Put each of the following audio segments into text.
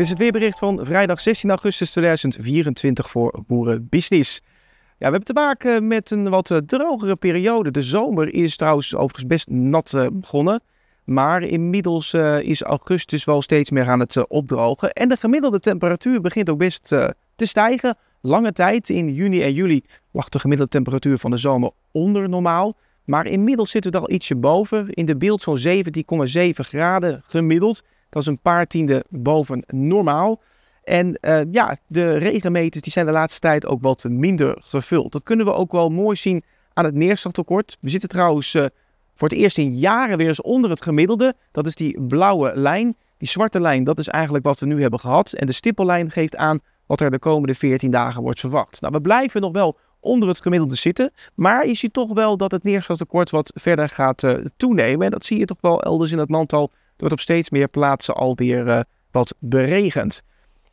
Dit is het weerbericht van vrijdag 16 augustus 2024 voor Boerenbusiness. Ja, we hebben te maken met een wat eh, drogere periode. De zomer is trouwens overigens best nat eh, begonnen. Maar inmiddels eh, is augustus wel steeds meer aan het opdrogen. En de gemiddelde temperatuur begint ook best te stijgen. Lange tijd, in juni en juli, lag de gemiddelde temperatuur van de zomer onder normaal. Maar inmiddels zit het al ietsje boven. In de beeld zo'n 17,7 graden gemiddeld. Dat is een paar tienden boven normaal. En eh, ja, de regenmeters die zijn de laatste tijd ook wat minder gevuld. Dat kunnen we ook wel mooi zien aan het neerslagtekort. We zitten trouwens eh, voor het eerst in jaren weer eens onder het gemiddelde. Dat is die blauwe lijn. Die zwarte lijn, dat is eigenlijk wat we nu hebben gehad. En de stippellijn geeft aan wat er de komende 14 dagen wordt verwacht. Nou, we blijven nog wel onder het gemiddelde zitten. Maar je ziet toch wel dat het neerslagtekort wat verder gaat eh, toenemen. En dat zie je toch wel elders in het land al wordt op steeds meer plaatsen alweer uh, wat beregend.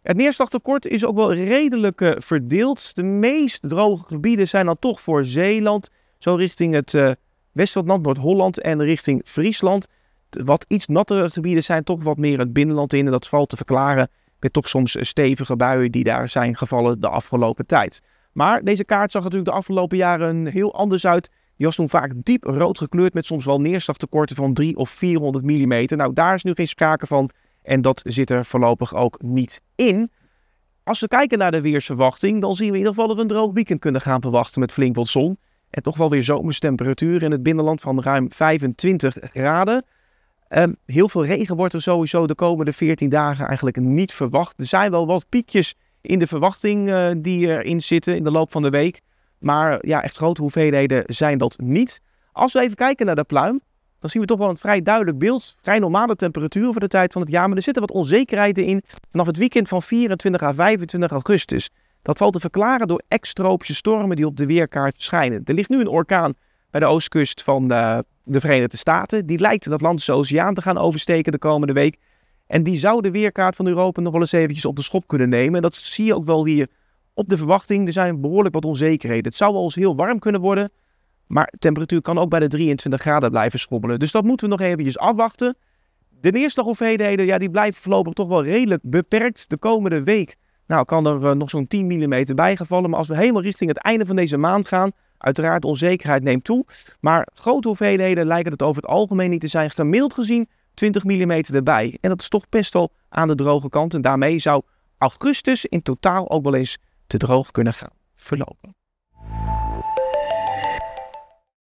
Het neerslagtekort is ook wel redelijk eh, verdeeld. De meest droge gebieden zijn dan toch voor Zeeland, zo richting het uh, Westland, Noord-Holland en richting Friesland. wat iets nattere gebieden zijn toch wat meer het binnenland in en dat valt te verklaren met toch soms stevige buien die daar zijn gevallen de afgelopen tijd. Maar deze kaart zag natuurlijk de afgelopen jaren heel anders uit die was toen vaak diep rood gekleurd met soms wel neerslagtekorten van 3 of 400 mm. Nou, daar is nu geen sprake van en dat zit er voorlopig ook niet in. Als we kijken naar de weersverwachting, dan zien we in ieder geval dat we een droog weekend kunnen gaan verwachten met flink wat zon. En toch wel weer zomerstemperatuur in het binnenland van ruim 25 graden. Ehm, heel veel regen wordt er sowieso de komende 14 dagen eigenlijk niet verwacht. Er zijn wel wat piekjes in de verwachting uh, die erin zitten in de loop van de week. Maar ja, echt grote hoeveelheden zijn dat niet. Als we even kijken naar de pluim, dan zien we toch wel een vrij duidelijk beeld. Vrij normale temperaturen voor de tijd van het jaar, maar er zitten wat onzekerheden in vanaf het weekend van 24 à 25 augustus. Dat valt te verklaren door extropische stormen die op de weerkaart verschijnen. Er ligt nu een orkaan bij de oostkust van de, eh, de Verenigde Staten. Die lijkt dus de Atlantische Oceaan te gaan oversteken de komende week. En die zou de weerkaart van Europa nog wel eens eventjes op de schop kunnen nemen. En dat zie je ook wel hier op de verwachting. Er zijn behoorlijk wat onzekerheden. Het zou wel eens heel warm kunnen worden. Maar temperatuur kan ook bij de 23 graden blijven schommelen. Dus dat moeten we nog eventjes afwachten. De neerslaghoeveelheden ja, die blijven voorlopig toch wel redelijk beperkt. De komende week nou, kan er eh, nog zo'n 10 mm bijgevallen. Maar als we helemaal richting het einde van deze maand gaan, uiteraard onzekerheid neemt toe. Maar grote hoeveelheden lijken het over het algemeen niet te zijn. Gemiddeld gezien 20 mm erbij. En dat is toch best wel aan de droge kant. En daarmee zou augustus in totaal ook wel eens te droog kunnen gaan verlopen.